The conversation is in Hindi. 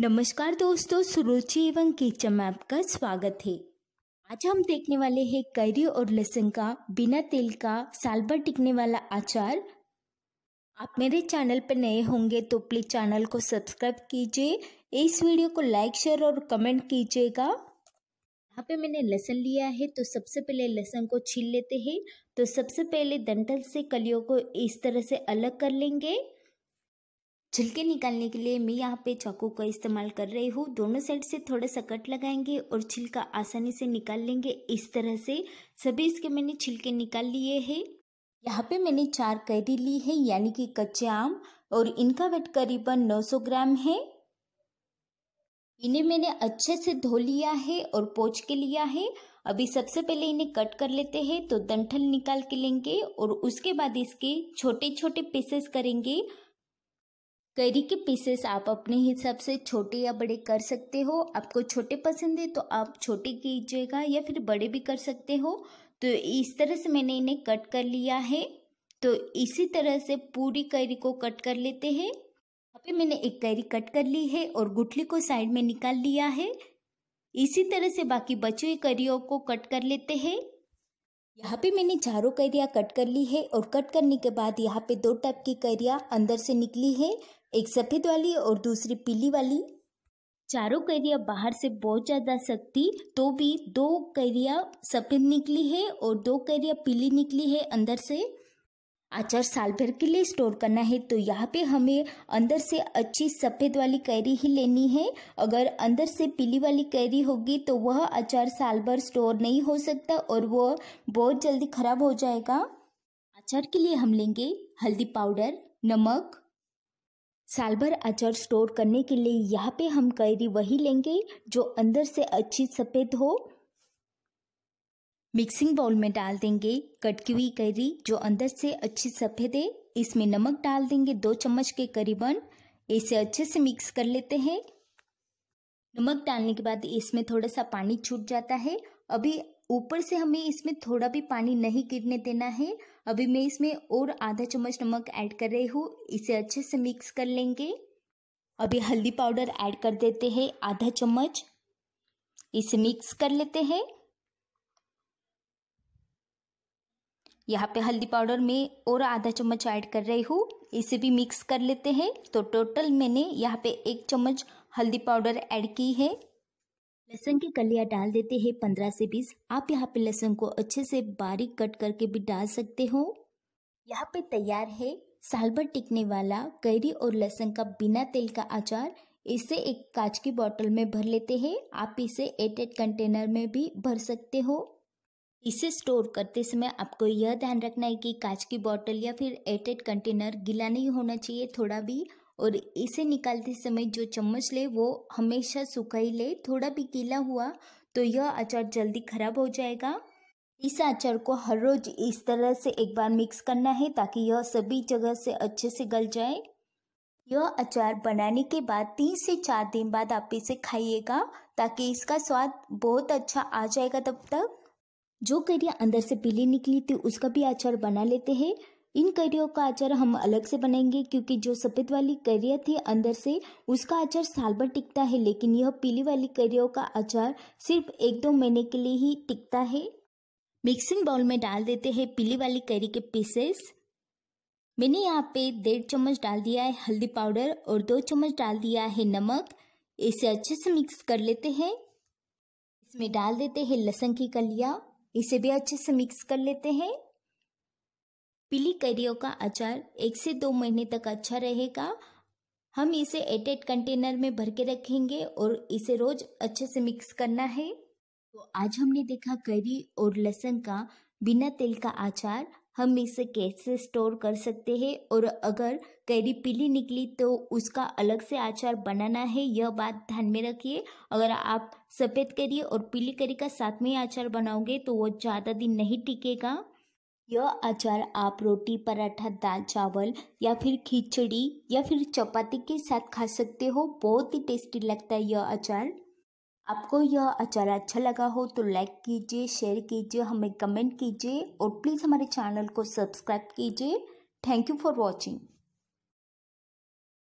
नमस्कार दोस्तों सुरुचि एवं किचन में आपका स्वागत है आज हम देखने वाले हैं करी और लहसुन का बिना तेल का साल भर टिकने वाला अचार आप मेरे चैनल पर नए होंगे तो प्लीज चैनल को सब्सक्राइब कीजिए इस वीडियो को लाइक शेयर और कमेंट कीजिएगा यहाँ पे मैंने लहसुन लिया है तो सबसे पहले लहसुन को छील लेते हैं तो सबसे पहले दंतल से कलियों को इस तरह से अलग कर लेंगे छिलके निकालने के लिए मैं यहाँ पे चाकू का इस्तेमाल कर रही हूँ दोनों साइड से थोड़ा सा कट लगाएंगे और छिलका आसानी से निकाल लेंगे इस तरह से सभी इसके मैंने छिलके निकाल लिए हैं यहाँ पे मैंने चार कैरी ली है यानी कि कच्चे आम और इनका वेट करीबन 900 ग्राम है इन्हें मैंने अच्छे से धो लिया है और पोच के लिया है अभी सबसे पहले इन्हें कट कर लेते हैं तो डंठल निकाल के लेंगे और उसके बाद इसके छोटे छोटे पीसेस करेंगे करी के पीसेस आप अपने हिसाब से छोटे या बड़े कर सकते हो आपको छोटे पसंद है तो आप छोटे कीजिएगा या फिर बड़े भी कर सकते हो तो इस तरह से मैंने इन्हें कट कर लिया है तो इसी तरह से पूरी करी को कट कर लेते हैं यहाँ पे मैंने एक कैरी कट कर ली है और गुठली को साइड में निकाल लिया है इसी तरह से बाकी बची हुई करियों को कट कर लेते हैं यहाँ पे मैंने चारों कैरिया कट कर ली है और कट करने के बाद यहाँ पे दो टाइप की कैरिया अंदर से निकली है एक सफ़ेद वाली और दूसरी पीली वाली चारों कैरिया बाहर से बहुत ज़्यादा सकती तो भी दो कैरिया सफ़ेद निकली है और दो कैरिया पीली निकली है अंदर से अचार साल भर के लिए स्टोर करना है तो यहाँ पे हमें अंदर से अच्छी सफ़ेद वाली कैरी ही लेनी है अगर अंदर से पीली वाली कैरी होगी तो वह अचार साल भर स्टोर नहीं हो सकता और वह बहुत जल्दी खराब हो जाएगा अचार के लिए हम लेंगे हल्दी पाउडर नमक साल भर अचार स्टोर करने के लिए यहाँ पे हम कैरी वही लेंगे जो अंदर से अच्छी सफ़ेद हो मिक्सिंग बाउल में डाल देंगे कटकी हुई कैरी जो अंदर से अच्छी सफ़ेद है इसमें नमक डाल देंगे दो चम्मच के करीबन इसे अच्छे से मिक्स कर लेते हैं नमक डालने के बाद इसमें थोड़ा सा पानी छूट जाता है अभी ऊपर से हमें इसमें थोड़ा भी पानी नहीं गिरने देना है अभी मैं इसमें और आधा चम्मच नमक ऐड कर रही हूँ इसे अच्छे से मिक्स कर लेंगे अभी हल्दी पाउडर ऐड कर देते हैं आधा चम्मच इसे मिक्स कर लेते हैं यहाँ पे हल्दी पाउडर में और आधा चम्मच ऐड कर रही हूँ इसे भी मिक्स कर लेते हैं तो टोटल मैंने यहाँ पे एक चम्मच हल्दी पाउडर ऐड की है लहसुन की कलिया डाल देते हैं पंद्रह से बीस आप यहाँ पे लहसुन को अच्छे से बारीक कट करके भी डाल सकते हो यहाँ पे तैयार है साल भर टिकने वाला कैरी और लहसुन का बिना तेल का अचार इसे एक कांच की बोतल में भर लेते हैं आप इसे एट एट कंटेनर में भी भर सकते हो इसे स्टोर करते समय आपको यह ध्यान रखना है कि कांच की बोतल या फिर एट एट कंटेनर गीला नहीं होना चाहिए थोड़ा भी और इसे निकालते समय जो चम्मच ले वो हमेशा सूखा ही ले थोड़ा भी गीला हुआ तो यह अचार जल्दी खराब हो जाएगा इस अचार को हर रोज इस तरह से एक बार मिक्स करना है ताकि यह सभी जगह से अच्छे से गल जाए यह अचार बनाने के बाद तीन से चार दिन बाद आप इसे खाइएगा ताकि इसका स्वाद बहुत अच्छा आ जाएगा तब तक जो करिया अंदर से पीली निकली थी उसका भी अचार बना लेते हैं इन करियों का अचार हम अलग से बनाएंगे क्योंकि जो सफ़ेद वाली करिया थी अंदर से उसका अचार साल भर टिकता है लेकिन यह पीली वाली करियों का अचार सिर्फ एक दो महीने के लिए ही टिकता है मिक्सिंग बाउल में डाल देते हैं पीली वाली करी के पीसेस मैंने यहाँ पे डेढ़ चम्मच डाल दिया है हल्दी पाउडर और दो चम्मच डाल दिया है नमक इसे अच्छे से मिक्स कर लेते हैं इसमें डाल देते हैं लहसुन की कलिया इसे भी अच्छे से मिक्स कर लेते हैं पीली करियों का अचार एक से दो महीने तक अच्छा रहेगा हम इसे एटेड कंटेनर में भर के रखेंगे और इसे रोज अच्छे से मिक्स करना है तो आज हमने देखा करी और लहसुन का बिना तेल का अचार हम इसे कैसे स्टोर कर सकते हैं और अगर कैरी पीली निकली तो उसका अलग से अचार बनाना है यह बात ध्यान में रखिए अगर आप सफ़ेद करी और पीली करी का साथ में अचार बनाओगे तो वो ज़्यादा दिन नहीं टिकेगा यह अचार आप रोटी पराठा दाल चावल या फिर खिचड़ी या फिर चपाती के साथ खा सकते हो बहुत ही टेस्टी लगता है यह अचार आपको यह अचार अच्छा लगा हो तो लाइक कीजिए शेयर कीजिए हमें कमेंट कीजिए और प्लीज़ हमारे चैनल को सब्सक्राइब कीजिए थैंक यू फॉर वॉचिंग